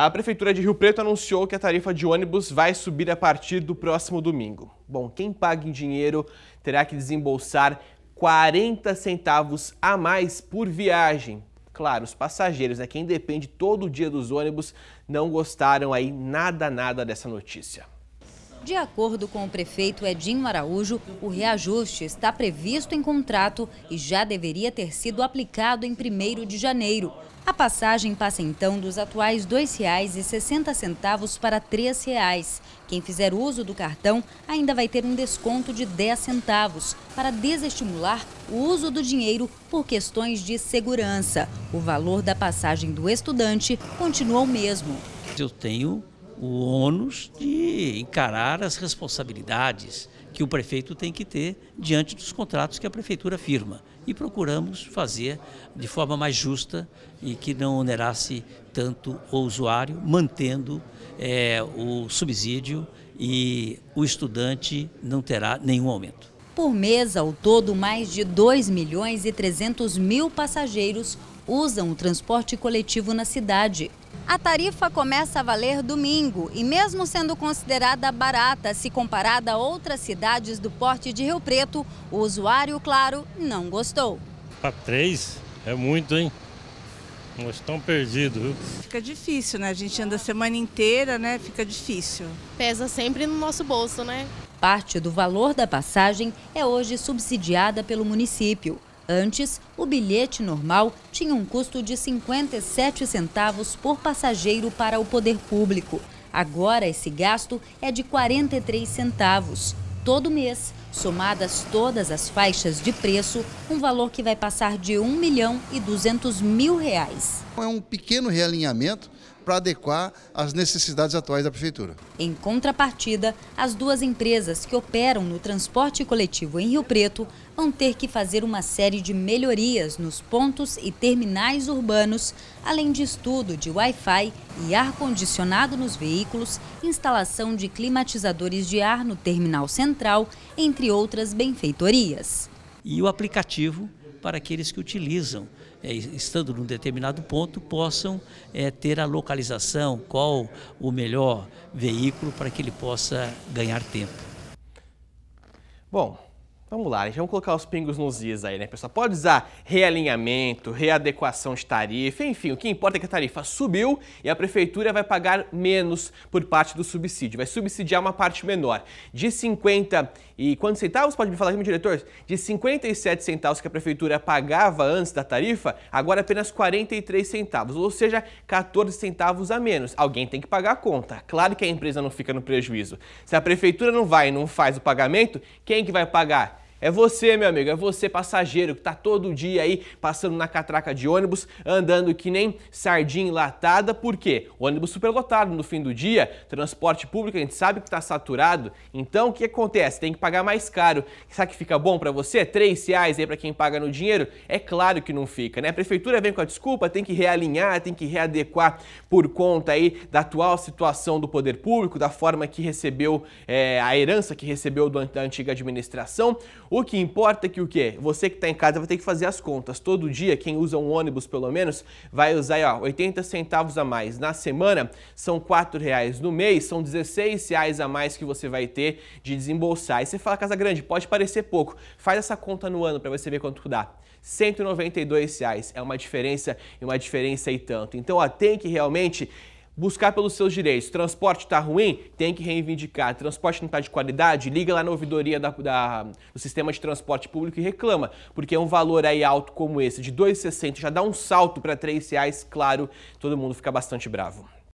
A Prefeitura de Rio Preto anunciou que a tarifa de ônibus vai subir a partir do próximo domingo. Bom, quem paga em dinheiro terá que desembolsar 40 centavos a mais por viagem. Claro, os passageiros, né, quem depende todo dia dos ônibus, não gostaram aí nada, nada dessa notícia. De acordo com o prefeito Edinho Araújo, o reajuste está previsto em contrato e já deveria ter sido aplicado em 1 de janeiro. A passagem passa então dos atuais R$ 2,60 para R$ reais. Quem fizer uso do cartão ainda vai ter um desconto de 10 centavos para desestimular o uso do dinheiro por questões de segurança. O valor da passagem do estudante continua o mesmo. Eu tenho o ônus de encarar as responsabilidades que o prefeito tem que ter diante dos contratos que a prefeitura firma. E procuramos fazer de forma mais justa e que não onerasse tanto o usuário, mantendo é, o subsídio e o estudante não terá nenhum aumento. Por mês, ao todo, mais de 2 milhões e 300 mil passageiros usam o transporte coletivo na cidade. A tarifa começa a valer domingo e, mesmo sendo considerada barata se comparada a outras cidades do porte de Rio Preto, o usuário, claro, não gostou. Para três é muito, hein? Nós estamos perdidos, viu? Fica difícil, né? A gente anda a semana inteira, né? Fica difícil. Pesa sempre no nosso bolso, né? Parte do valor da passagem é hoje subsidiada pelo município. Antes, o bilhete normal tinha um custo de 57 centavos por passageiro para o poder público. Agora, esse gasto é de 43 centavos. Todo mês, somadas todas as faixas de preço, um valor que vai passar de 1 milhão e 200 mil reais. É um pequeno realinhamento para adequar às necessidades atuais da Prefeitura. Em contrapartida, as duas empresas que operam no transporte coletivo em Rio Preto vão ter que fazer uma série de melhorias nos pontos e terminais urbanos, além de estudo de Wi-Fi e ar-condicionado nos veículos, instalação de climatizadores de ar no terminal central, entre outras benfeitorias e o aplicativo para aqueles que utilizam, é, estando num determinado ponto, possam é, ter a localização, qual o melhor veículo para que ele possa ganhar tempo. Bom, Vamos lá, vamos colocar os pingos nos is aí, né, pessoal? Pode usar realinhamento, readequação de tarifa, enfim, o que importa é que a tarifa subiu e a prefeitura vai pagar menos por parte do subsídio, vai subsidiar uma parte menor. De 50 e quantos centavos? Pode me falar aqui, meu diretor? De 57 centavos que a prefeitura pagava antes da tarifa, agora apenas 43 centavos, ou seja, 14 centavos a menos. Alguém tem que pagar a conta. Claro que a empresa não fica no prejuízo. Se a prefeitura não vai e não faz o pagamento, quem que vai pagar? É você, meu amigo, é você passageiro que tá todo dia aí passando na catraca de ônibus, andando que nem sardinha enlatada, por quê? Ônibus superlotado no fim do dia, transporte público, a gente sabe que tá saturado. Então, o que acontece? Tem que pagar mais caro. Sabe que fica bom para você? Três reais aí para quem paga no dinheiro? É claro que não fica, né? A prefeitura vem com a desculpa, tem que realinhar, tem que readequar por conta aí da atual situação do poder público, da forma que recebeu é, a herança que recebeu da antiga administração. O que importa é que o quê? Você que está em casa vai ter que fazer as contas. Todo dia, quem usa um ônibus pelo menos, vai usar ó, 80 centavos a mais. Na semana, são 4 reais. No mês, são 16 reais a mais que você vai ter de desembolsar. E você fala, Casa Grande, pode parecer pouco. Faz essa conta no ano para você ver quanto dá. 192 reais. É uma diferença e uma diferença e tanto. Então, ó, tem que realmente buscar pelos seus direitos. Transporte está ruim? Tem que reivindicar. Transporte não está de qualidade? Liga lá na ouvidoria da, da, do sistema de transporte público e reclama, porque um valor aí alto como esse, de 2,60, já dá um salto para R$ reais, claro, todo mundo fica bastante bravo.